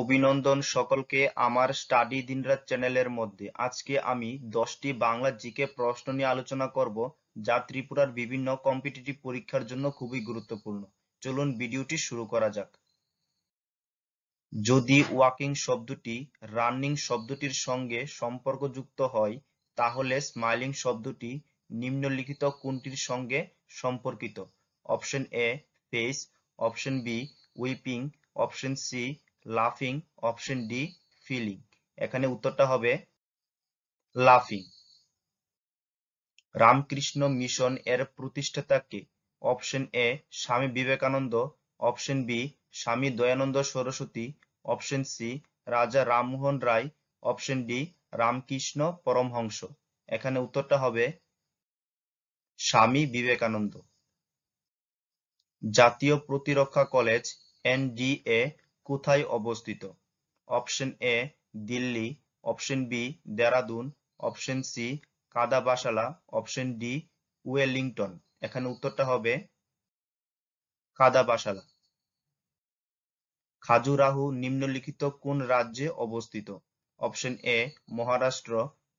অভিনন্দন সকলকে আমার স্টাডি দিনরাত চ্যানেলের মধ্যে আজকে আমি দশটি বাংলা জিকে প্রশ্ন নিয়ে আলোচনা করব যা ত্রিপুরার বিভিন্ন কম্পিটিটিভ পরীক্ষার জন্য খুবই গুরুত্বপূর্ণ চলুন ভিডিওটি শুরু করা যাক যদি ওয়াকিং শব্দটি রানিং শব্দটির সঙ্গে সম্পর্কযুক্ত হয় তাহলে স্মাইলিং শব্দটি নিম্নলিখিত কোনটির সঙ্গে সম্পর্কিত option A face option B weeping option C লাফিং অপশন ডি ফিলিং এখানে উত্তরটা হবে লাফিং রামকৃষ্ণ মিশন এর প্রতিষ্ঠাতা কে অপশন এ স্বামী বিবেকানন্দ অপশন বি স্বামী Dayananda Saraswati option C Raja Rammohan Roy option D Ramakrishna Paramahamsa এখানে উত্তরটা হবে স্বামী বিবেকানন্দ জাতীয় প্রতিরক্ষা কলেজ এনডিএ কোথায় অবস্থিত option A Delhi option B Dehradun option C Khadakwasla option D Wellington এখানে উত্তরটা হবে কাদাবাসালা খাজুরাহু নিম্নলিখিত কোন রাজ্যে অবস্থিত option A Maharashtra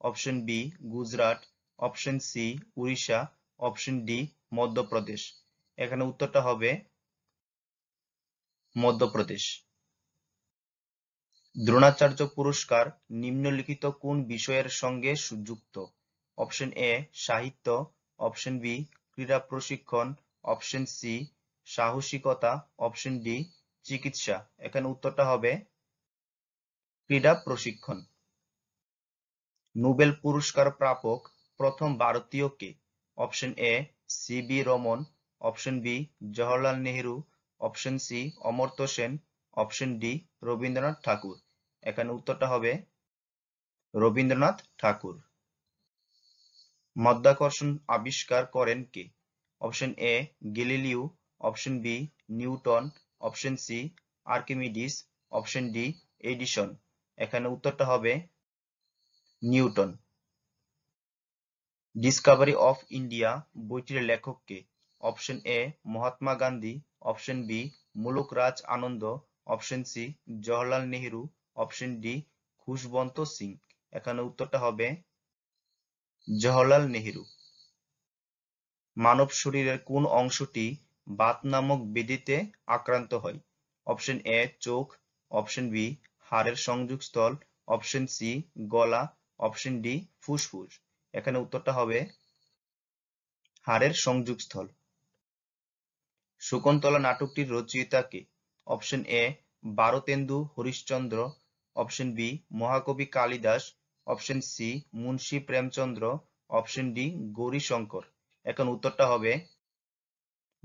option B Gujarat option C Orissa option D Madhya Pradesh এখানে উত্তরটা হবে মধ্যপ্রদেশ দ্রোণাচার্য পুরস্কার নিম্নলিখিত কোন বিষয়ের সঙ্গে যুক্ত: অপশন এ সাহিত্য, অপশন বি ক্রীড়া প্রশিক্ষণ, অপশন সি সাহসিকতা, অপশন ডি চিকিৎসা এখানে উত্তরটা হবে ক্রীড়া প্রশিক্ষণ। নোবেল পুরস্কার প্রাপক প্রথম ভারতীয় কে? Option A C V Raman, option B Jawaharlal Nehru, option C Amartya Sen, option D Rabindranath Tagore এখানে উত্তরটা হবে রবীন্দ্রনাথ ঠাকুর মধ্যাকর্ষণ আবিষ্কার করেন কে option A Galileo option B Newton option C Archimedes option D Edison এখানে উত্তরটা হবে নিউটন ডিসকভারি অফ ইন্ডিয়া বইটির লেখক কে option A Mahatma Gandhi option B Mulk Raj Anand option C Jawaharlal Nehru option D Khushwant Singh এখানে উত্তরটা হবে জওহরলাল নেহেরু মানব শরীরের কোন অংশটি বাত নামক বেদিতে আক্রান্ত হয় অপশন এ চোখ অপশন বি হাড়ের সংযোগস্থল অপশন সি গলা অপশন ডি ফুসফুস এখানে উত্তরটা হবে হাড়ের সংযোগস্থল শকুন্তলা নাটকটির রচয়িতা কে option A Bharatendu Harishchandra option B মহাকবি Kalidasa option C Munshi Premchand option D Gaurishankar এখন উত্তরটা হবে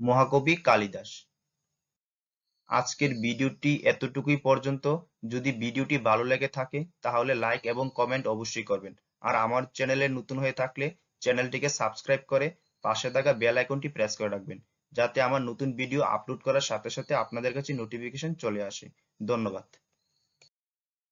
মহাকবি কালিদাস আজকের ভিডিওটি এতটুকুই পর্যন্ত যদি ভিডিওটি ভালো লেগে থাকে তাহলে লাইক এবং কমেন্ট অবশ্যই করবেন আর আমার চ্যানেলে নতুন হয়ে থাকলে চ্যানেলটিকে সাবস্ক্রাইব করে পাশে থাকা বেল আইকনটি প্রেস করে রাখবেন যাতে আমার নতুন ভিডিও আপলোড করার সাথে সাথে আপনাদের কাছে নোটিফিকেশন চলে আসে ধন্যবাদ